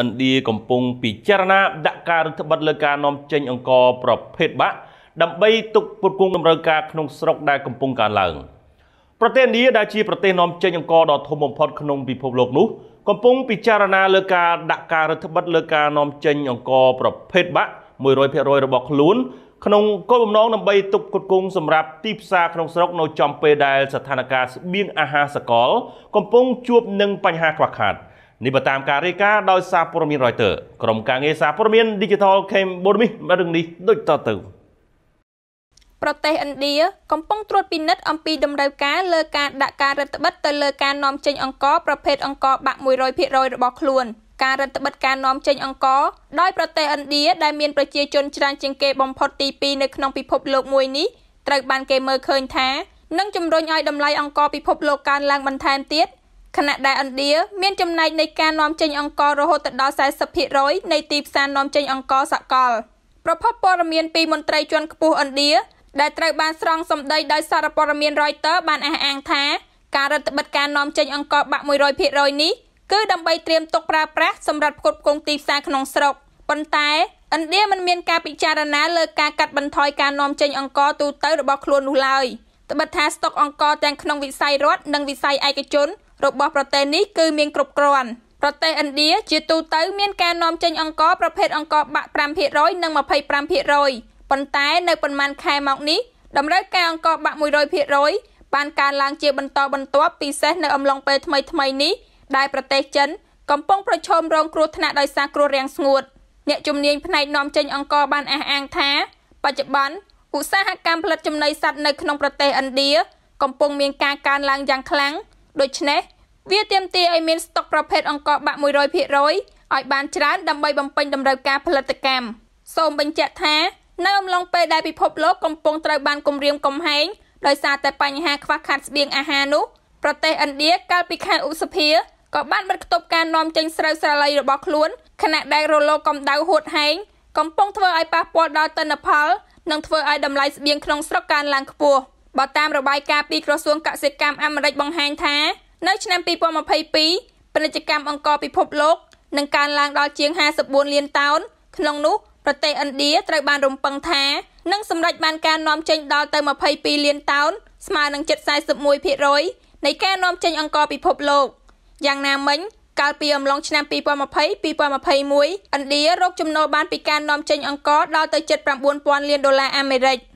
ឥណ្ឌាកំពុងពិចារណាដាក់ការរដ្ឋបတ်លើការនាំចេញអង្ករប្រភេទបាក់ដើម្បីទុកពុតគង់តម្រូវការក្នុងស្រុកដែលកំពុងកើនឡើងប្រទេសឥណ្ឌាដែលជាប្រទេសនាំចេញអង្ករដ៏ធំបំផុតក្នុងពិភពលោកនោះកំពុង ពិចារណាលើការដាក់ការរដ្ឋបတ်លើការនាំចេញអង្ករប្រភេទបាក់100%របស់ខ្លួន ក្នុងគោលបំណងដើម្បីទប់គុតគង់សម្រាប់ទីផ្សារក្នុងស្រុកនៅចំពេលដែលស្ថានភាពស្បៀងអាហារសកលកំពុងជួបនឹងបញ្ហាខ្វះខាត។នេះបើតាមការរាយការណ៍ដោយសារព័ត៌មាន Reuters ក្រុមការងារសារព័ត៌មាន Digital Cambodia រឿងនេះដូចតទៅប្រទេសឥណ្ឌាកំពុងត្រួតពិនិត្យអំពីដំណើរការលើការដាក់ការរដ្ឋបិទទៅលើការនាំចេញអង្ករប្រភេទអង្ករបាក់100%របស់ខ្លួនការរដ្ឋបិទការនាំចេញអង្ករដោយប្រទេសឥណ្ឌាដែលមានប្រជាជនច្រើនជាងគេបំផុតទី2នៅក្នុងពិភពលោកមួយនេះត្រូវបានគេមើលឃើញ ថានឹងជំរុញឲ្យតម្លៃអង្ករពិភពលោកកើនឡើងបន្ថែមទៀតខណៈដែលឥណ្ឌាមានចំណែកនៃការនាំចេញអង្កររហូតដល់40%នៃទីផ្សារនាំចេញអង្ករសកលប្រភពព័ត៌មានពីមន្ត្រីជាន់ខ្ពស់ឥណ្ឌាដែលត្រូវបានស្រង់សម្ដីដោយសារព័ត៌មាន Reuters បានអះអាងថាការរដ្ឋបិទការនាំចេញអង្ករបាក់100%នេះគឺដើម្បីត្រៀមទុកប្រើប្រាស់សម្រាប់ផ្គត់ផ្គង់ទីផ្សារក្នុងស្រុកប៉ុន្តែឥណ្ឌាមិនមានការពិចារណាលើការកាត់បន្ថយការនាំចេញអង្ករទូទៅរបស់ខ្លួននោះឡើយត្បិតថាស្តុកអង្ករទាំងក្នុងវិស័យរដ្ឋនិងវិស័យឯកជនរបស់ប្រទេសនេះគឺមានគ្រប់គ្រាន់ប្រទេសឥណ្ឌាជាទូទៅមានការនាំចេញអង្ករប្រភេទអង្ករបាក់5%និង25%ប៉ុន្តែនៅប៉ុន្មានខែមកនេះតម្រូវការអង្ករបាក់100%បានកើនឡើងជាបន្តបន្ទាប់ពិសេសនៅអំឡុងពេលថ្មីៗនេះដែលប្រទេសចិនកំពុងប្រឈមរងគ្រោះថ្នាក់ដោយសារគ្រោះរាំងស្ងួតអ្នកជំនាញផ្នែកនាំចេញអង្ករបានអះអាងថា បច្ចុប្បន្នឧស្សាហកម្មផលិតចំណីសត្វនៅក្នុងប្រទេសឥណ្ឌាកំពុងមានការកើនឡើងយ៉ាងខ្លាំងដូច្នេះវាទាមទារឲ្យមានស្តុកប្រភេទអង្គរបាក់100%ឲ្យបានច្រើនដើម្បីបំពេញតម្រូវការផលិតកម្មសូមបញ្ជាក់ថា នៅអំឡុងពេលដែលពិភពលោកកំពុងត្រូវបានគំរាមកំហែងដោយសារតែបញ្ហាខ្វះខាតស្បៀងអាហារនោះប្រទេសឥណ្ឌាកាលពីខែឧសភាក៏បានបិទគប់ការនាំចេញស្រូវស្រឡៃរបស់ខ្លួនខណៈដែលរលកកម្ដៅហួតហែងកំពុងធ្វើឲ្យប៉ះពាល់ដល់ទិន្នផលនិងធ្វើឲ្យតម្លៃស្បៀងក្នុងស្រុកកើនឡើងខ្ពស់។បើតាមរបាយការណ៍ពីក្រសួងកសិកម្មអាមេរិកបង្ហាញថា នៅឆ្នាំ2022ពាណិជ្ជកម្មអង្ករពិភពលោកនឹងកើនឡើងដល់ជាង54លានតោនក្នុងនោះ ប្រទេសឥណ្ឌាត្រូវបានរំពឹងថានឹងសម្រេចបានការនាំចេញដល់ទៅ22លានតោនស្មើនឹង741%នៃការនាំចេញអង្ករពិភពលោកយ៉ាងណាមិញកាលពីអំឡុងឆ្នាំ2020-2021ឥណ្ឌារកចំណូលបានពីការនាំចេញអង្ករដល់ទៅ79000លានដុល្លារអាមេរិក។